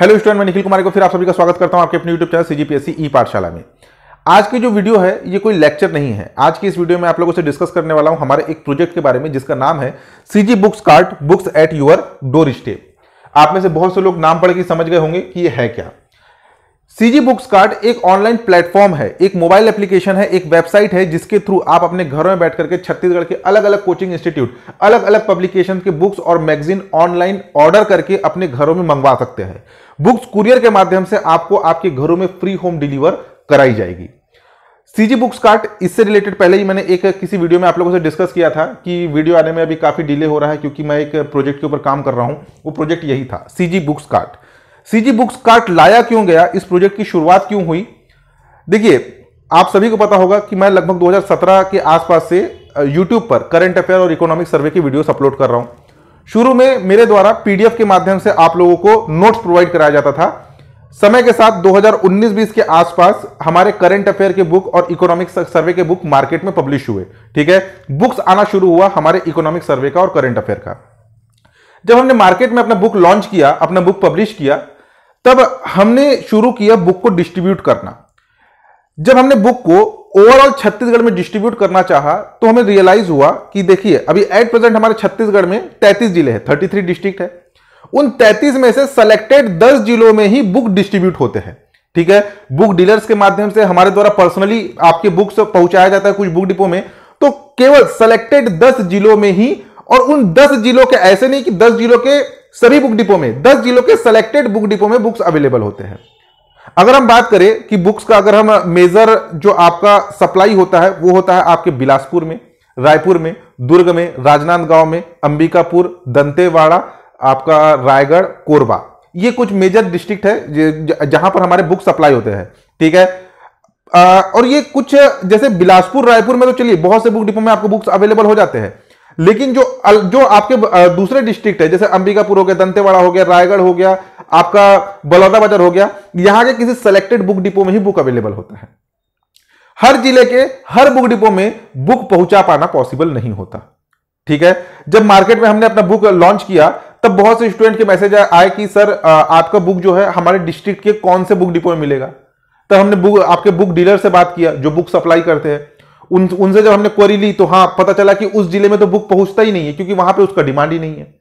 hello student मैं निखिल कुमार को फिर आप सभी का स्वागत करता हूं आपके अपने YouTube channel C CGPSC e Pathshala में आज की जो वीडियो है ये कोई लेक्चर नहीं है आज की इस वीडियो में आप लोगों से डिस्कस करने वाला हूं हमारे एक प्रोजेक्ट के बारे में जिसका नाम है CG books cart books at your door step आप में से बहुत से लोग नाम पढ़ के समझ गए होंगे कि ये है क्या सीजी बुक्स कार्ड एक ऑनलाइन प्लेटफॉर्म है एक मोबाइल एप्लीकेशन है एक वेबसाइट है जिसके थ्रू आप अपने घरों में बैठ करके छत्तीसगढ़ के अलग अलग कोचिंग इंस्टीट्यूट अलग अलग पब्लिकेशन के बुक्स और मैगजीन ऑनलाइन ऑर्डर करके अपने घरों में मंगवा सकते हैं बुक्स कुरियर के माध्यम से आपको आपके घरों में फ्री होम डिलीवर कराई जाएगी सीजी बुक्स कार्ट इससे रिलेटेड पहले ही मैंने एक किसी वीडियो में आप लोगों से डिस्कस किया था कि वीडियो आने में अभी काफ़ी डिले हो रहा है क्योंकि मैं एक प्रोजेक्ट के ऊपर काम कर रहा हूं वो प्रोजेक्ट यही था CG books cart CG books cart लाया क्यों गया इस प्रोजेक्ट की शुरुआत क्यों हुई देखिए आप सभी को पता होगा कि मैं लगभग 2017 के आसपास से यूट्यूब पर करंट अफेयर और इकोनॉमिक सर्वे की वीडियोस अपलोड कर रहा हूं शुरू में मेरे द्वारा पीडीएफ के माध्यम से आप लोगों को नोट्स प्रोवाइड कराया जाता था समय के साथ 2019-20 के आसपास हमारे करंट अफेयर के बुक और इकोनॉमिक सर्वे के बुक मार्केट में पब्लिश हुए ठीक है बुक्स आना शुरू हुआ हमारे इकोनॉमिक सर्वे का और करंट अफेयर का जब हमने मार्केट में अपना बुक लॉन्च किया अपना बुक पब्लिश किया तब हमने शुरू किया बुक को डिस्ट्रीब्यूट करना जब हमने बुक को ओवरऑल छत्तीसगढ़ में डिस्ट्रीब्यूट करना चाहा तो हमें रियलाइज हुआ कि देखिए अभी एट प्रेजेंट हमारे छत्तीसगढ़ में 33 जिले हैं 33 डिस्ट्रिक्ट है उन 33 में से सेलेक्टेड 10 जिलों में ही बुक डिस्ट्रीब्यूट होते हैं ठीक है बुक डीलर्स के माध्यम से हमारे द्वारा पर्सनली आपके बुक्स पहुंचाया जाता है कुछ बुक डिपो में तो केवल सेलेक्टेड दस जिलों में ही और उन दस जिलों के ऐसे नहीं कि दस जिलों के सभी बुक डिपो में दस जिलों के सेलेक्टेड बुक डिपो में बुक्स अवेलेबल होते हैं अगर हम बात करें कि बुक्स का अगर हम मेजर जो आपका सप्लाई होता है वो होता है आपके बिलासपुर में रायपुर में दुर्ग में राजनांदगांव में अंबिकापुर दंतेवाड़ा आपका रायगढ़ कोरबा ये कुछ मेजर डिस्ट्रिक्ट है जहां पर हमारे बुक सप्लाई होते हैं ठीक है आ, और ये कुछ जैसे बिलासपुर रायपुर में तो चलिए बहुत से बुक डिपो में आपको बुक्स अवेलेबल हो जाते हैं लेकिन जो जो आपके दूसरे डिस्ट्रिक्ट है जैसे अंबिकापुर हो गया दंतेवाड़ा हो गया रायगढ़ हो गया आपका बलौदा बाजार हो गया यहां के किसी सेलेक्टेड बुक डिपो में ही बुक अवेलेबल होता है हर जिले के हर बुक डिपो में बुक पहुंचा पाना पॉसिबल नहीं होता ठीक है जब मार्केट में हमने अपना बुक लॉन्च किया तब बहुत से स्टूडेंट के मैसेज आए कि सर आपका बुक जो है हमारे डिस्ट्रिक्ट के कौन से बुक डिपो में मिलेगा तब हमने बुक आपके बुक डीलर से बात किया जो बुक सप्लाई करते हैं उन उनसे जब हमने क्वेरी ली तो हाँ पता चला कि उस जिले में तो बुक पहुंचता ही नहीं है क्योंकि वहां पे उसका डिमांड ही नहीं है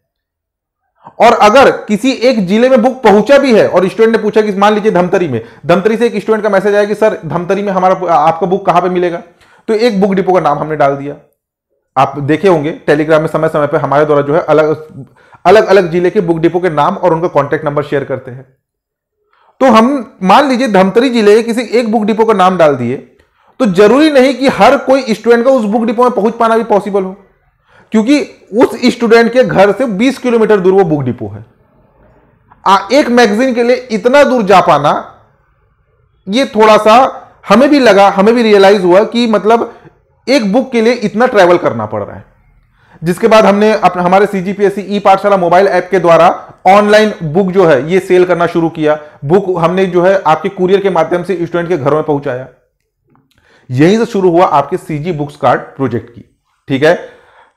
और अगर किसी एक जिले में बुक पहुंचा भी है और स्टूडेंट ने पूछा कि मान लीजिए धमतरी में धमतरी से एक स्टूडेंट का मैसेज आया कि सर धमतरी में हमारा आपका बुक कहां पे मिलेगा तो एक बुक डिपो का नाम हमने डाल दिया आप देखे होंगे टेलीग्राम में समय समय पर हमारे द्वारा जो है अलग अलग अलग जिले के बुक डिपो के नाम और उनका कॉन्टेक्ट नंबर शेयर करते हैं तो हम मान लीजिए धमतरी जिले के किसी एक बुक डिपो का नाम डाल दिए तो जरूरी नहीं कि हर कोई स्टूडेंट का उस बुक डिपो में पहुंच पाना भी पॉसिबल हो क्योंकि उस स्टूडेंट के घर से 20 किलोमीटर दूर वो बुक डिपो है आ, एक मैगजीन के लिए इतना दूर जा पाना ये थोड़ा सा हमें भी लगा हमें भी रियलाइज हुआ कि मतलब एक बुक के लिए इतना ट्रैवल करना पड़ रहा है जिसके बाद हमने अपने हमारे सी जी ई पाठशाला मोबाइल ऐप के द्वारा ऑनलाइन बुक जो है ये सेल करना शुरू किया बुक हमने जो है आपके कुरियर के माध्यम से स्टूडेंट के घरों में पहुंचाया यहीं से शुरू हुआ आपके सीजी बुक्स कार्ड प्रोजेक्ट की ठीक है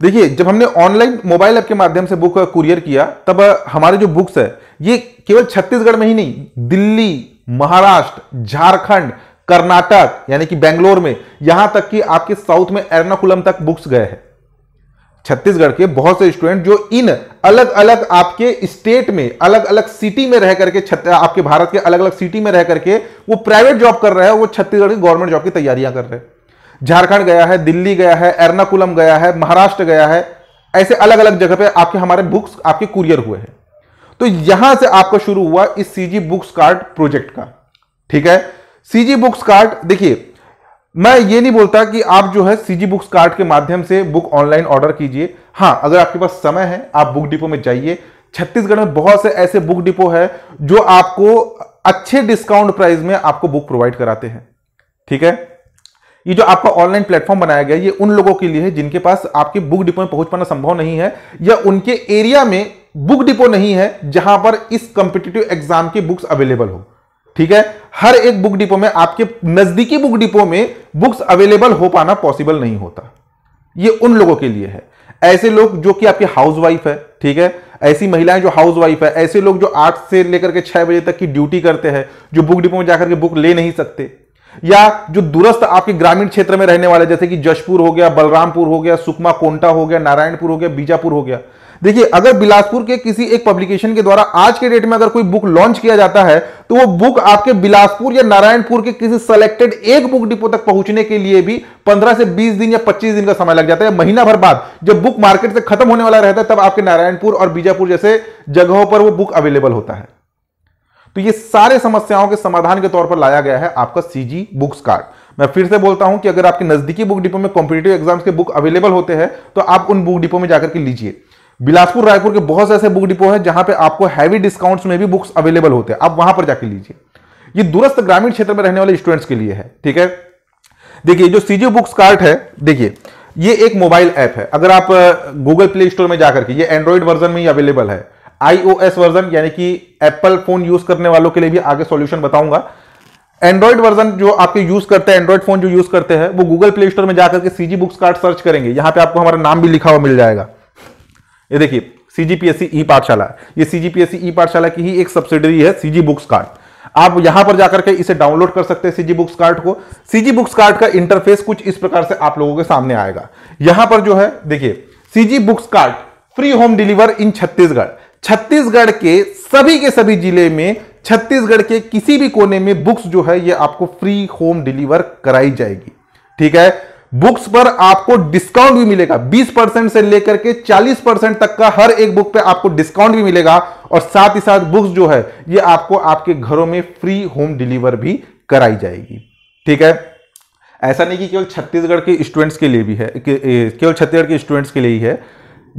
देखिए जब हमने ऑनलाइन मोबाइल ऐप के माध्यम से बुक कुरियर uh, किया तब uh, हमारे जो बुक्स है ये केवल छत्तीसगढ़ में ही नहीं दिल्ली महाराष्ट्र झारखंड कर्नाटक यानी कि बेंगलोर में यहां तक कि आपके साउथ में एर्नाकुलम तक बुक्स गए हैं छत्तीसगढ़ के बहुत से स्टूडेंट जो इन अलग अलग आपके स्टेट में अलग अलग सिटी में रह करके आपके भारत के अलग अलग सिटी में रह करके वो प्राइवेट जॉब कर रहे हैं वो छत्तीसगढ़ की गवर्नमेंट जॉब की तैयारियां कर रहे हैं झारखंड गया है दिल्ली गया है एर्नाकुलम गया है महाराष्ट्र गया है ऐसे अलग अलग जगह पे आपके हमारे बुक्स आपके कुरियर हुए हैं तो यहां से आपका शुरू हुआ इस सीजी बुक्स कार्ड प्रोजेक्ट का ठीक है सीजी बुक्स कार्ड देखिए मैं ये नहीं बोलता कि आप जो है सीजी बुक्स कार्ड के माध्यम से बुक ऑनलाइन ऑर्डर कीजिए हाँ अगर आपके पास समय है आप बुक डिपो में जाइए छत्तीसगढ़ में बहुत से ऐसे बुक डिपो है जो आपको अच्छे डिस्काउंट प्राइस में आपको बुक प्रोवाइड कराते हैं ठीक है ये जो आपका ऑनलाइन प्लेटफॉर्म बनाया गया ये उन लोगों के लिए है जिनके पास आपके बुक डिपो में पहुंच पाना संभव नहीं है या उनके एरिया में बुक डिपो नहीं है जहां पर इस कंपिटेटिव एग्जाम की बुक्स अवेलेबल हो ठीक है हर एक बुक डिपो में आपके नजदीकी बुक डिपो में बुक्स अवेलेबल हो पाना पॉसिबल नहीं होता ये उन लोगों के लिए है ऐसे लोग जो कि आपकी हाउसवाइफ है ठीक है ऐसी महिलाएं जो हाउस वाइफ है ऐसे लोग जो आठ से लेकर के छह बजे तक की ड्यूटी करते हैं जो बुक डिपो में जाकर के बुक ले नहीं सकते या जो दूरस्थ आपके ग्रामीण क्षेत्र में रहने वाले जैसे कि जशपुर हो गया बलरामपुर हो गया सुकमा कोंटा हो गया नारायणपुर हो गया बीजापुर हो गया देखिए अगर बिलासपुर के किसी एक पब्लिकेशन के द्वारा आज के डेट में अगर कोई बुक लॉन्च किया जाता है तो वो बुक आपके बिलासपुर या नारायणपुर के किसी सेलेक्टेड एक बुक डिपो तक पहुंचने के लिए भी 15 से 20 दिन या 25 दिन का समय लग जाता है महीना भर बाद जब बुक मार्केट से खत्म होने वाला रहता है तब आपके नारायणपुर और बीजापुर जैसे जगहों पर वो बुक अवेलेबल होता है तो ये सारे समस्याओं के समाधान के तौर पर लाया गया है आपका सीजी बुक्स कार्ड मैं फिर से बोलता हूं कि अगर आपके नजदीकी बुक डिपो में कॉम्पिटेटिव एग्जाम्स के बुक अवेलेबल होते हैं तो आप उन बुक डिपो में जाकर के लीजिए बिलासपुर रायपुर के बहुत से ऐसे बुक डिपो हैं जहां पे आपको हैवी डिस्काउंट्स में भी बुक्स अवेलेबल होते हैं आप वहां पर जाके लीजिए ये दूरस्थ ग्रामीण क्षेत्र में रहने वाले स्टूडेंट्स के लिए है ठीक है देखिए जो सीजी बुक्स कार्ट है देखिए ये एक मोबाइल ऐप है अगर आप गूगल प्ले स्टोर में जाकर के ये एंड्रॉइड वर्जन में ही अवेलेबल है आईओएस वर्जन यानी कि एप्पल फोन यूज करने वालों के लिए भी आगे सॉल्यूशन बताऊंगा एंड्रॉइड वर्जन जो आपके यूज करते हैं एंड्रॉइड फोन जो यूज करते हैं वो गूगल प्ले स्टोर में जाकर के सीजी बुक्स कार्ड सर्च करेंगे यहां पे आपको हमारा नाम भी लिखा हुआ मिल जाएगा ये देखिए सीजीपीएससी ई पाठशाला ये सीजीपीएससी ई पाठशाला की ही एक सब्सिडरी है सीजी बुक्स कार्ड आप यहां पर जाकर के इसे डाउनलोड कर सकते हैं सीजी बुक्स कार्ड को सीजी बुक्स कार्ड का इंटरफेस कुछ इस प्रकार से आप लोगों के सामने आएगा यहां पर जो है देखिए CG books card free home deliver in Chhattisgarh Chhattisgarh के सभी के सभी जिले में छत्तीसगढ़ के किसी भी कोने में बुक्स जो है ये आपको फ्री होम डिलीवर कराई जाएगी ठीक है बुक्स पर आपको डिस्काउंट भी मिलेगा 20 परसेंट से लेकर के 40 परसेंट तक का हर एक बुक पे आपको डिस्काउंट भी मिलेगा और साथ ही साथ बुक्स जो है ये आपको आपके घरों में फ्री होम डिलीवर भी कराई जाएगी ठीक है ऐसा नहीं कि केवल छत्तीसगढ़ के स्टूडेंट्स के लिए भी है केवल छत्तीसगढ़ के स्टूडेंट्स के लिए ही है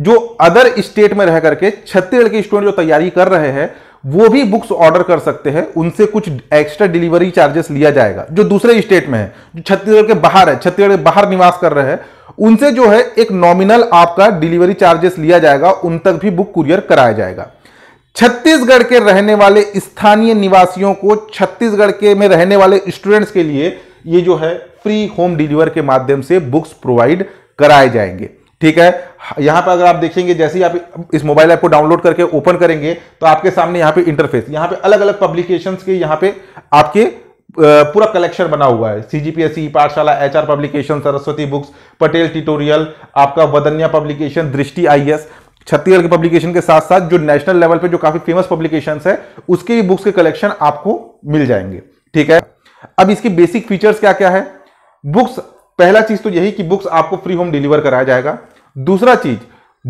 जो अदर स्टेट में रह करके छत्तीसगढ़ के स्टूडेंट जो तैयारी कर रहे हैं वो भी बुक्स ऑर्डर कर सकते हैं उनसे कुछ एक्स्ट्रा डिलीवरी चार्जेस लिया जाएगा जो दूसरे स्टेट में है जो छत्तीसगढ़ के बाहर है छत्तीसगढ़ के बाहर निवास कर रहे हैं उनसे जो है एक नॉमिनल आपका डिलीवरी चार्जेस लिया जाएगा उन तक भी बुक कुरियर कराया जाएगा छत्तीसगढ़ के रहने वाले स्थानीय निवासियों को छत्तीसगढ़ के में रहने वाले स्टूडेंट्स के लिए ये जो है फ्री होम डिलीवर के माध्यम से बुक्स प्रोवाइड कराए जाएंगे ठीक है हाँ, यहां पर अगर आप देखेंगे जैसे ही आप इस मोबाइल ऐप को डाउनलोड करके ओपन करेंगे तो आपके सामने यहां पे इंटरफेस यहां पे अलग अलग पब्लिकेशंस के यहां पे आपके पूरा कलेक्शन बना हुआ है CGPSC Pathshala HR publication Saraswati books Patel tutorial आपका वदन्या पब्लिकेशन दृष्टि आई एस छत्तीसगढ़ के पब्लिकेशन के साथ साथ जो नेशनल लेवल पर जो काफी फेमस पब्लिकेशन है उसके भी बुक्स के कलेक्शन आपको मिल जाएंगे ठीक है अब इसकी बेसिक फीचर्स क्या क्या है बुक्स पहला चीज तो यही कि बुक्स आपको फ्री होम डिलीवर कराया जाएगा दूसरा चीज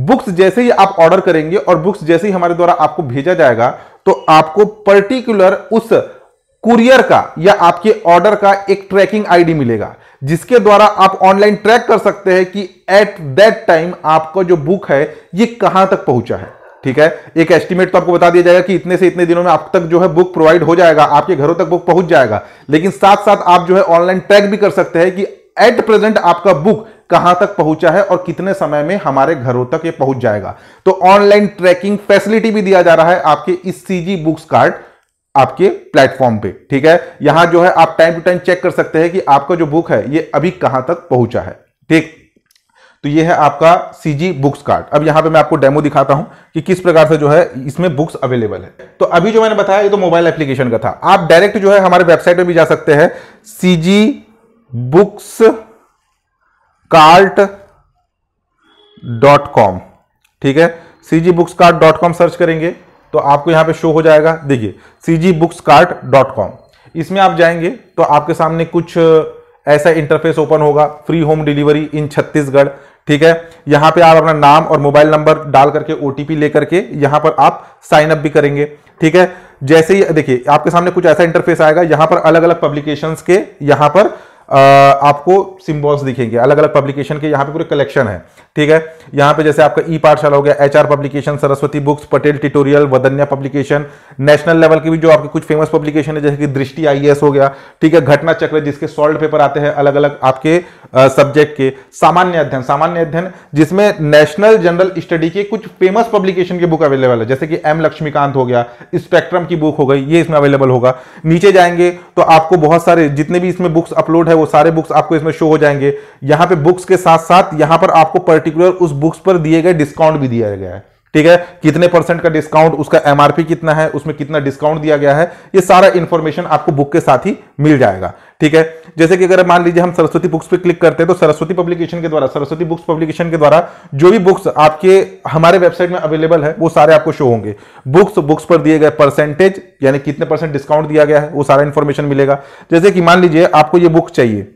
बुक्स जैसे ही आप ऑर्डर करेंगे और बुक्स जैसे ही हमारे द्वारा आपको भेजा जाएगा तो आपको पर्टिकुलर उस कुरियर का या आपके ऑर्डर का एक ट्रैकिंग आईडी मिलेगा जिसके द्वारा आप ऑनलाइन ट्रैक कर सकते हैं कि एट दैट टाइम आपका जो बुक है ये कहां तक पहुंचा है ठीक है एक एस्टिमेट तो आपको बता दिया जाएगा कि इतने से इतने दिनों में आप तक जो है बुक प्रोवाइड हो जाएगा आपके घरों तक बुक पहुंच जाएगा लेकिन साथ साथ आप जो है ऑनलाइन ट्रैक भी कर सकते हैं कि एट प्रेजेंट आपका बुक कहां तक पहुंचा है और कितने समय में हमारे घरों तक ये पहुंच जाएगा तो ऑनलाइन ट्रैकिंग फैसिलिटी भी दिया जा रहा है आपके इस सीजी बुक्स कार्ड आपके प्लेटफॉर्म पे ठीक है यहां जो है आप टाइम टू टाइम चेक कर सकते हैं कि आपका जो बुक है ये अभी कहां तक पहुंचा है ठीक तो ये है आपका सीजी बुक्स कार्ड अब यहां पे मैं आपको डेमो दिखाता हूं कि किस प्रकार से जो है इसमें बुक्स अवेलेबल है तो अभी जो मैंने बताया ये तो मोबाइल एप्लीकेशन का था आप डायरेक्ट जो है हमारे वेबसाइट पे भी जा सकते हैं CG books cart dot com ठीक है C G books cart dot com search करेंगे तो आपको यहाँ पे शो हो जाएगा देखिए C G books cart dot com इसमें आप जाएंगे तो आपके सामने कुछ ऐसा इंटरफेस ओपन होगा free home delivery in Chhattisgarh ठीक है यहां पे आप अपना नाम और मोबाइल नंबर डाल करके ओ लेकर के यहाँ पर आप साइन अप भी करेंगे ठीक है जैसे ही देखिए आपके सामने कुछ ऐसा इंटरफेस आएगा यहाँ पर अलग अलग पब्लिकेशंस के यहां पर आपको सिम्बॉल्स दिखेंगे अलग अलग पब्लिकेशन के यहाँ पे पूरे कलेक्शन है ठीक है यहां पे जैसे आपका ई पाठशाला हो गया HR publication Saraswati books Patel tutorial Vadanya publication national level की भी जो आपके कुछ फेमस पब्लिकेशन है जैसे कि दृष्टि आईएएस हो गया ठीक है घटना चक्र जिसके सॉल्ट पेपर आते हैं अलग अलग आपके सब्जेक्ट के सामान्य अध्ययन सामान्य अध्ययन जिसमें नेशनल जनरल स्टडी के कुछ फेमस पब्लिकेशन की बुक अवेलेबल है जैसे कि एम लक्ष्मीकांत हो गया स्पेक्ट्रम की बुक हो गई ये इसमें अवेलेबल होगा नीचे जाएंगे तो आपको बहुत सारे जितने भी इसमें बुक्स अपलोड है वो सारे बुक्स आपको इसमें शो हो जाएंगे यहाँ पे बुक्स के साथ साथ यहां पर आपको पर्टिकुलर उस बुक्स पर दिए गए डिस्काउंट भी दिया गया है ठीक है कितने परसेंट का डिस्काउंट उसका एमआरपी कितना है उसमें कितना डिस्काउंट दिया गया है ये सारा इन्फॉर्मेशन आपको बुक के साथ ही मिल जाएगा ठीक है जैसे कि अगर मान लीजिए हम सरस्वती बुक्स पे क्लिक करते हैं तो सरस्वती पब्लिकेशन के द्वारा सरस्वती बुक्स पब्लिकेशन के द्वारा जो भी बुक्स आपके हमारे वेबसाइट में अवेलेबल है वो सारे आपको शो होंगे बुक्स बुक्स पर दिए गए परसेंटेज यानी कितने परसेंट डिस्काउंट दिया गया है वो सारा इन्फॉर्मेशन मिलेगा जैसे कि मान लीजिए आपको ये बुक चाहिए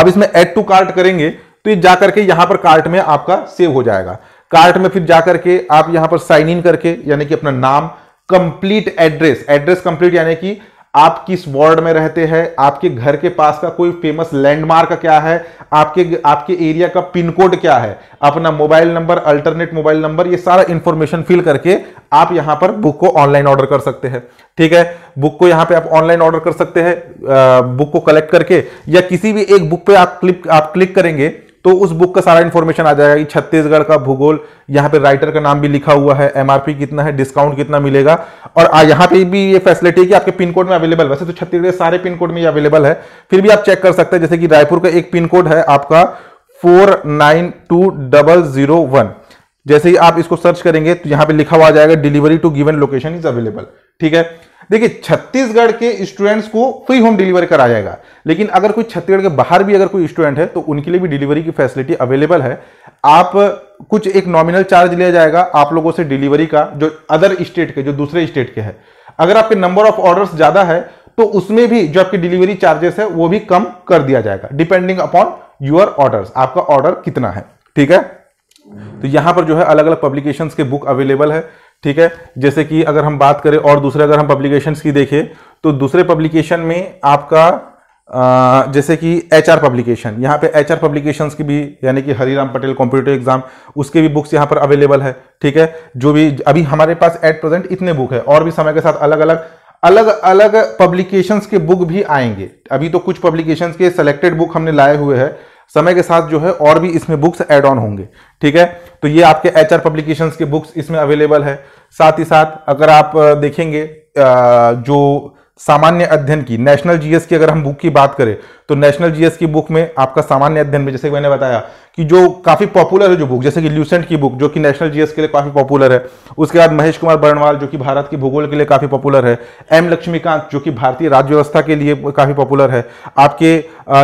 आप इसमें एड टू कार्ट करेंगे तो ये जाकर के यहां पर कार्ट में आपका सेव हो जाएगा कार्ट में फिर जाकर के आप यहां पर साइन इन करके यानी कि अपना नाम कंप्लीट एड्रेस एड्रेस कंप्लीट यानी कि आप किस वार्ड में रहते हैं आपके घर के पास का कोई फेमस लैंडमार्क क्या है आपके आपके एरिया का पिन कोड क्या है अपना mobile number alternate mobile number ये सारा इंफॉर्मेशन फिल करके आप यहां पर बुक को ऑनलाइन ऑर्डर कर सकते हैं ठीक है बुक को यहां पे आप ऑनलाइन ऑर्डर कर सकते हैं बुक को कलेक्ट करके या किसी भी एक बुक पे आप क्लिक आप क्लिक करेंगे तो उस बुक का सारा इन्फॉर्मेशन आ जाएगा कि छत्तीसगढ़ का भूगोल यहाँ पे राइटर का नाम भी लिखा हुआ है एमआरपी कितना है डिस्काउंट कितना मिलेगा और यहाँ पे भी ये फैसिलिटी है कि आपके पिन कोड में अवेलेबल वैसे तो छत्तीसगढ़ सारे पिन कोड में ये अवेलेबल है फिर भी आप चेक कर सकते हैं जैसे कि रायपुर का एक पिन कोड है आपका four nine two double zero one जैसे ही आप इसको सर्च करेंगे तो यहाँ पे लिखा हुआ आ जाएगा delivery to given location is available ठीक है देखिए छत्तीसगढ़ के स्टूडेंट्स को फ्री होम डिलीवरी करा जाएगा लेकिन अगर कोई छत्तीसगढ़ के बाहर भी अगर कोई स्टूडेंट है तो उनके लिए भी डिलीवरी की फैसिलिटी अवेलेबल है आप कुछ एक नॉमिनल चार्ज लिया जाएगा आप लोगों से डिलीवरी का जो अदर स्टेट के जो दूसरे स्टेट के है अगर आपके नंबर ऑफ ऑर्डर्स ज़्यादा है तो उसमें भी जो आपकी डिलीवरी चार्जेस है वो भी कम कर दिया जाएगा डिपेंडिंग अपॉन योर ऑर्डर्स आपका ऑर्डर कितना है ठीक है तो यहां पर जो है अलग अलग पब्लिकेशंस के बुक अवेलेबल है ठीक है जैसे कि अगर हम बात करें और दूसरे अगर हम पब्लिकेशंस की देखें तो दूसरे पब्लिकेशन में आपका आ, जैसे कि एच आर पब्लिकेशन यहाँ पे एच आर पब्लिकेशन की भी यानी कि हरिराम पटेल कॉम्पिटेटिव एग्जाम उसके भी बुक्स यहाँ पर अवेलेबल है ठीक है जो भी अभी हमारे पास एट प्रेजेंट इतने बुक है और भी समय के साथ अलग अलग अलग अलग पब्लिकेशंस के बुक भी आएंगे अभी तो कुछ पब्लिकेशंस के सेलेक्टेड बुक हमने लाए हुए हैं समय के साथ जो है और भी इसमें बुक्स एड ऑन होंगे ठीक है तो ये आपके एच आर पब्लिकेशन के बुक्स इसमें अवेलेबल है साथ ही साथ अगर आप देखेंगे जो सामान्य अध्ययन की नेशनल जीएस की अगर हम बुक की बात करें तो नेशनल जीएस की बुक में आपका सामान्य अध्ययन में जैसे कि मैंने बताया कि जो काफी पॉपुलर है जो बुक जैसे कि ल्यूसेंट की बुक जो कि नेशनल जीएस के लिए काफी पॉपुलर है उसके बाद महेश कुमार बर्णवाल जो कि भारत के भूगोल के लिए काफी पॉपुलर है एम लक्ष्मीकांत जो कि भारतीय राज्य व्यवस्था के लिए काफी पॉपुलर है आपके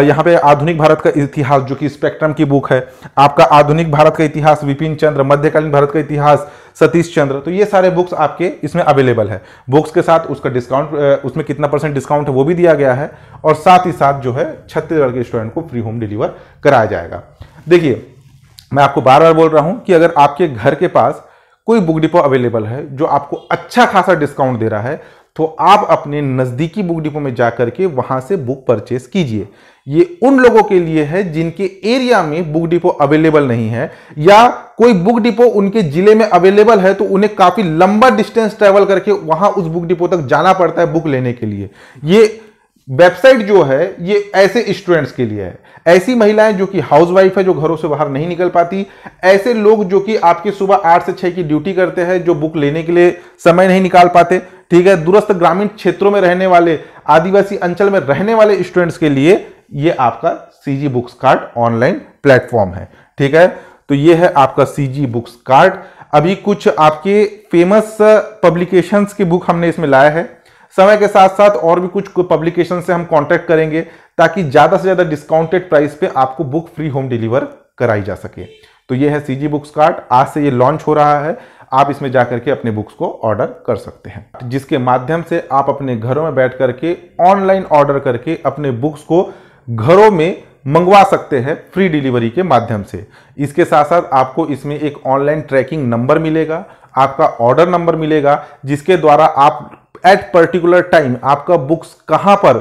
यहाँ पे आधुनिक भारत का इतिहास जो कि स्पेक्ट्रम की बुक है आपका आधुनिक भारत का इतिहास विपिन चंद्र मध्यकालीन भारत का इतिहास सतीश चंद्र तो ये सारे बुक्स आपके इसमें अवेलेबल है बुक्स के साथ उसका डिस्काउंट उसमें कितना परसेंट डिस्काउंट है वो भी दिया गया है और साथ ही साथ जो है छत्तीसगढ़ के स्टूडेंट को फ्री होम डिलीवर कराया जाएगा देखिए मैं आपको बार बार बोल रहा हूँ कि अगर आपके घर के पास कोई बुक डिपो अवेलेबल है जो आपको अच्छा खासा डिस्काउंट दे रहा है तो आप अपने नज़दीकी बुक डिपो में जा करके वहाँ से बुक परचेस कीजिए ये उन लोगों के लिए है जिनके एरिया में बुक डिपो अवेलेबल नहीं है या कोई बुक डिपो उनके ज़िले में अवेलेबल है तो उन्हें काफ़ी लंबा डिस्टेंस ट्रैवल करके वहाँ उस बुक डिपो तक जाना पड़ता है बुक लेने के लिए ये वेबसाइट जो है ये ऐसे स्टूडेंट्स के लिए है ऐसी महिलाएं जो कि हाउसवाइफ है जो घरों से बाहर नहीं निकल पाती ऐसे लोग जो कि आपके सुबह आठ से छह की ड्यूटी करते हैं जो बुक लेने के लिए समय नहीं निकाल पाते ठीक है दूरस्थ ग्रामीण क्षेत्रों में रहने वाले आदिवासी अंचल में रहने वाले स्टूडेंट्स के लिए ये आपका C books card online platform है ठीक है तो ये है आपका सीजी बुक्स कार्ड अभी कुछ आपके फेमस पब्लिकेशंस की बुक हमने इसमें लाया है समय के साथ साथ और भी कुछ पब्लिकेशन से हम कॉन्टैक्ट करेंगे ताकि ज़्यादा से ज़्यादा डिस्काउंटेड प्राइस पे आपको बुक फ्री होम डिलीवर कराई जा सके तो ये है सी बुक्स कार्ड आज से ये लॉन्च हो रहा है आप इसमें जा करके अपने बुक्स को ऑर्डर कर सकते हैं जिसके माध्यम से आप अपने घरों में बैठ करके ऑनलाइन ऑर्डर करके अपने बुक्स को घरों में मंगवा सकते हैं फ्री डिलीवरी के माध्यम से इसके साथ साथ आपको इसमें एक ऑनलाइन ट्रैकिंग नंबर मिलेगा आपका ऑर्डर नंबर मिलेगा जिसके द्वारा आप एट पर्टिकुलर टाइम आपका बुक्स कहाँ पर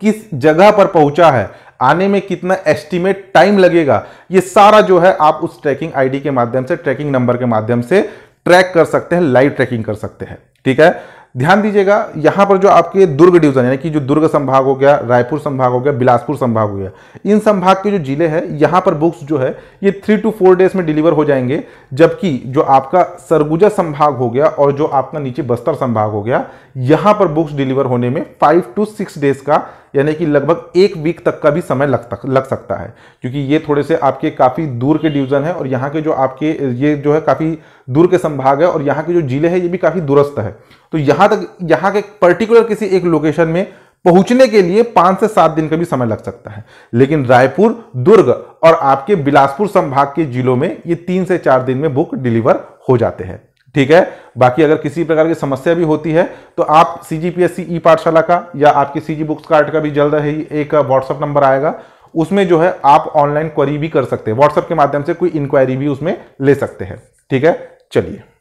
किस जगह पर पहुंचा है आने में कितना एस्टिमेट टाइम लगेगा ये सारा जो है आप उस ट्रैकिंग आईडी के माध्यम से ट्रैकिंग नंबर के माध्यम से ट्रैक कर सकते हैं लाइव ट्रैकिंग कर सकते हैं ठीक है ध्यान दीजिएगा यहाँ पर जो आपके दुर्ग डिवीजन यानी कि जो दुर्ग संभाग हो गया रायपुर संभाग हो गया बिलासपुर संभाग हो गया इन संभाग के जो जिले हैं यहाँ पर बुक्स जो है ये थ्री टू फोर डेज में डिलीवर हो जाएंगे जबकि जो आपका सरगुजा संभाग हो गया और जो आपका नीचे बस्तर संभाग हो गया यहाँ पर बुक्स डिलीवर होने में फाइव टू सिक्स डेज का यानी कि लगभग एक वीक तक का भी समय लग तक लग सकता है क्योंकि ये थोड़े से आपके काफ़ी दूर के डिवीज़न है और यहाँ के जो आपके ये जो है काफ़ी दूर के संभाग है और यहाँ के जो जिले हैं ये भी काफ़ी दूरस्थ है तो यहाँ तक यहाँ के पर्टिकुलर किसी एक लोकेशन में पहुंचने के लिए पाँच से सात दिन का भी समय लग सकता है लेकिन रायपुर दुर्ग और आपके बिलासपुर संभाग के जिलों में ये तीन से चार दिन में बुक डिलीवर हो जाते हैं ठीक है बाकी अगर किसी प्रकार की समस्या भी होती है तो आप सी जी पी एस सी ई पाठशाला का या आपकी सी जी बुक्स कार्ड का भी जल्द ही एक व्हाट्सअप नंबर आएगा उसमें जो है आप ऑनलाइन क्वेरी भी कर सकते हैं व्हाट्सएप के माध्यम से कोई इंक्वायरी भी उसमें ले सकते हैं ठीक है चलिए